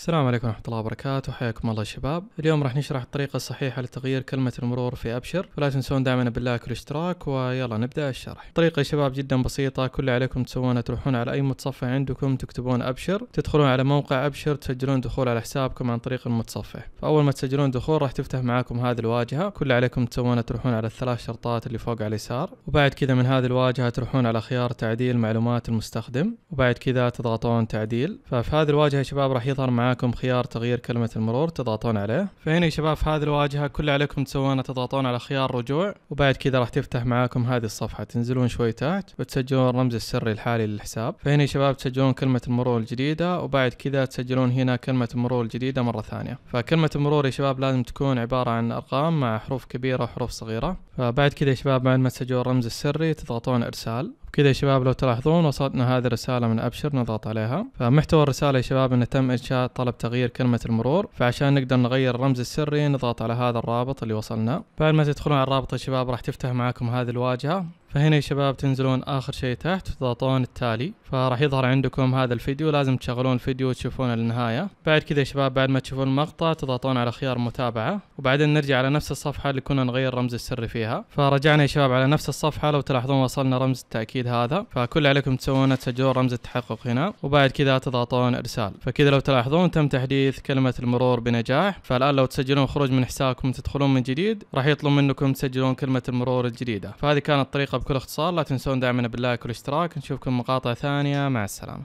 السلام عليكم ورحمة الله وبركاته حياكم الله شباب اليوم راح نشرح الطريقة الصحيحة لتغيير كلمة المرور في أبشر فلا تنسون دائما باللايك والاشتراك ويلا نبدأ الشرح الطريقة يا شباب جدا بسيطة كل اللي عليكم تسوونه تروحون على أي متصفح عندكم تكتبون أبشر تدخلون على موقع أبشر تسجلون دخول على حسابكم عن طريق المتصفح فأول ما تسجلون دخول راح تفتح معاكم هذه الواجهة كل اللي عليكم تسوونه تروحون على الثلاث شرطات اللي فوق على اليسار وبعد كذا من هذه الواجهة تروحون على خيار تعديل معلومات المستخدم وبعد كذا تضغطون تعديل ففي هذه الواجهة شباب راح يظهر معاكم معاكم خيار تغيير كلمة المرور تضغطون عليه فهنا يا شباب في هذه الواجهة كل عليكم تسوونه تضغطون على خيار رجوع وبعد كذا راح تفتح معاكم هذه الصفحة تنزلون شوي تحت وتسجلون الرمز السري الحالي للحساب فهنا يا شباب تسجلون كلمة المرور الجديدة وبعد كذا تسجلون هنا كلمة المرور الجديدة مرة ثانية فكلمة المرور يا شباب لازم تكون عبارة عن أرقام مع حروف كبيرة وحروف صغيرة فبعد كذا يا شباب بعد ما تسجلون الرمز السري تضغطون إرسال كذا يا شباب لو تلاحظون وصلتنا هذه الرسالة من أبشر نضغط عليها فمحتوى الرسالة يا شباب أنه تم إنشاء طلب تغيير كلمة المرور فعشان نقدر نغير الرمز السري نضغط على هذا الرابط اللي وصلنا بعد ما تدخلون على الرابط يا شباب راح تفتح معاكم هذه الواجهة فهنا يا شباب تنزلون اخر شيء تحت تضغطون التالي فراح يظهر عندكم هذا الفيديو لازم تشغلون الفيديو وتشوفونه للنهايه بعد كذا يا شباب بعد ما تشوفون المقطع تضغطون على خيار متابعه وبعدين نرجع على نفس الصفحه اللي كنا نغير الرمز السري فيها فرجعنا يا شباب على نفس الصفحه لو تلاحظون وصلنا رمز التاكيد هذا فكل اللي عليكم تسوونه تسجلون رمز التحقق هنا وبعد كذا تضغطون ارسال فكذا لو تلاحظون تم تحديث كلمه المرور بنجاح فالان لو تسجلون خروج من حسابكم تدخلون من جديد راح يطلب منكم تسجلون كلمه المرور الجديده فهذه كانت طريقه بكل اختصار لا تنسون دعمنا باللايك والاشتراك نشوفكم مقاطع ثانية مع السلامة